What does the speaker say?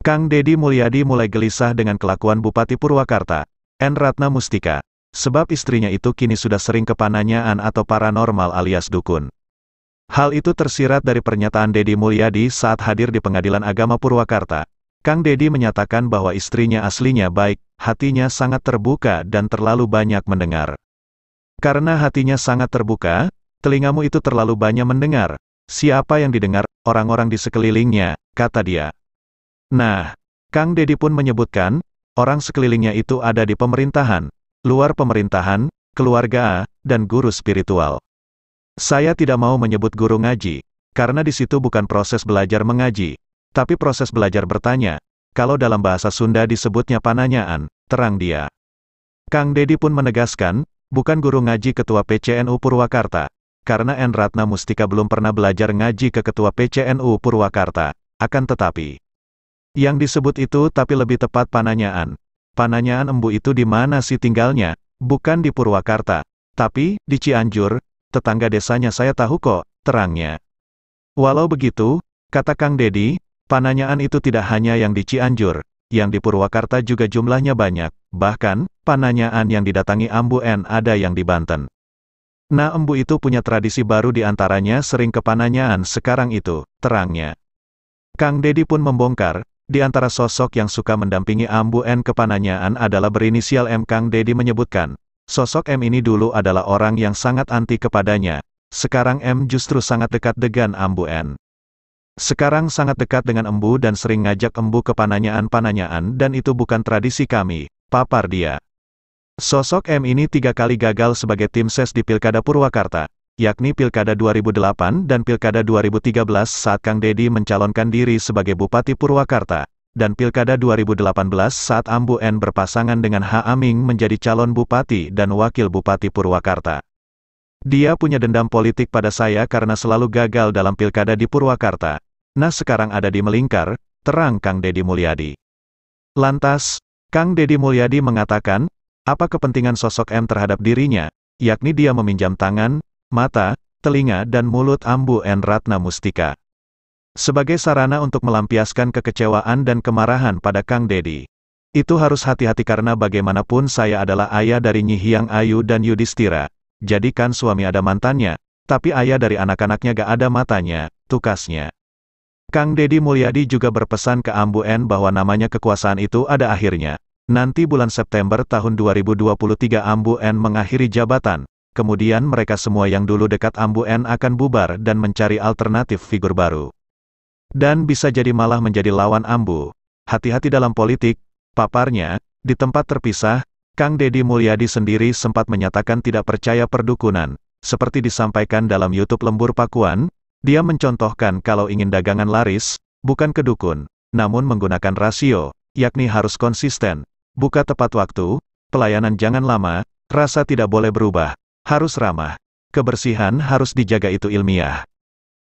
Kang Dedi Mulyadi mulai gelisah dengan kelakuan Bupati Purwakarta, N. Ratna Mustika, sebab istrinya itu kini sudah sering kepananyaan atau paranormal alias dukun. Hal itu tersirat dari pernyataan Dedi Mulyadi saat hadir di Pengadilan Agama Purwakarta. Kang Dedi menyatakan bahwa istrinya aslinya baik, hatinya sangat terbuka dan terlalu banyak mendengar. Karena hatinya sangat terbuka, telingamu itu terlalu banyak mendengar. Siapa yang didengar, orang-orang di sekelilingnya, kata dia. Nah, Kang Deddy pun menyebutkan, orang sekelilingnya itu ada di pemerintahan, luar pemerintahan, keluarga, dan guru spiritual. Saya tidak mau menyebut guru ngaji, karena di situ bukan proses belajar mengaji, tapi proses belajar bertanya. Kalau dalam bahasa Sunda disebutnya pananyaan, terang dia. Kang Deddy pun menegaskan, bukan guru ngaji ketua PCNU Purwakarta, karena N. Ratna Mustika belum pernah belajar ngaji ke ketua PCNU Purwakarta, akan tetapi. Yang disebut itu tapi lebih tepat Pananyaan. Pananyaan Embu itu di mana si tinggalnya, bukan di Purwakarta. Tapi, di Cianjur, tetangga desanya saya tahu kok, terangnya. Walau begitu, kata Kang Dedi, Pananyaan itu tidak hanya yang di Cianjur, yang di Purwakarta juga jumlahnya banyak, bahkan, Pananyaan yang didatangi Ambu N ada yang di Banten. Nah Embu itu punya tradisi baru di antaranya sering ke Pananyaan sekarang itu, terangnya. Kang Dedi pun membongkar, di antara sosok yang suka mendampingi Ambu N kepananyaan adalah berinisial M Kang Dedi menyebutkan, sosok M ini dulu adalah orang yang sangat anti kepadanya, sekarang M justru sangat dekat dengan Ambu N. Sekarang sangat dekat dengan Embu dan sering ngajak Embu kepananyaan-pananyaan dan itu bukan tradisi kami, papar dia. Sosok M ini tiga kali gagal sebagai tim ses di Pilkada Purwakarta, yakni Pilkada 2008 dan Pilkada 2013 saat Kang Deddy mencalonkan diri sebagai Bupati Purwakarta, dan Pilkada 2018 saat Ambu N berpasangan dengan H. Aming menjadi calon Bupati dan Wakil Bupati Purwakarta. Dia punya dendam politik pada saya karena selalu gagal dalam Pilkada di Purwakarta. Nah sekarang ada di Melingkar, terang Kang Deddy Mulyadi. Lantas, Kang Deddy Mulyadi mengatakan, apa kepentingan sosok M terhadap dirinya, yakni dia meminjam tangan, mata, telinga dan mulut Ambu N. Ratna Mustika. Sebagai sarana untuk melampiaskan kekecewaan dan kemarahan pada Kang Dedi. Itu harus hati-hati karena bagaimanapun saya adalah ayah dari Nyi Hyang Ayu dan Yudhistira. Jadikan suami ada mantannya, tapi ayah dari anak-anaknya gak ada matanya, tukasnya. Kang Dedi Mulyadi juga berpesan ke Ambu N bahwa namanya kekuasaan itu ada akhirnya. Nanti bulan September tahun 2023 Ambu N mengakhiri jabatan, kemudian mereka semua yang dulu dekat Ambu N akan bubar dan mencari alternatif figur baru. Dan bisa jadi malah menjadi lawan Ambu. Hati-hati dalam politik, paparnya, di tempat terpisah, Kang Deddy Mulyadi sendiri sempat menyatakan tidak percaya perdukunan, seperti disampaikan dalam YouTube Lembur Pakuan, dia mencontohkan kalau ingin dagangan laris, bukan kedukun, namun menggunakan rasio, yakni harus konsisten, buka tepat waktu, pelayanan jangan lama, rasa tidak boleh berubah, harus ramah. Kebersihan harus dijaga itu ilmiah.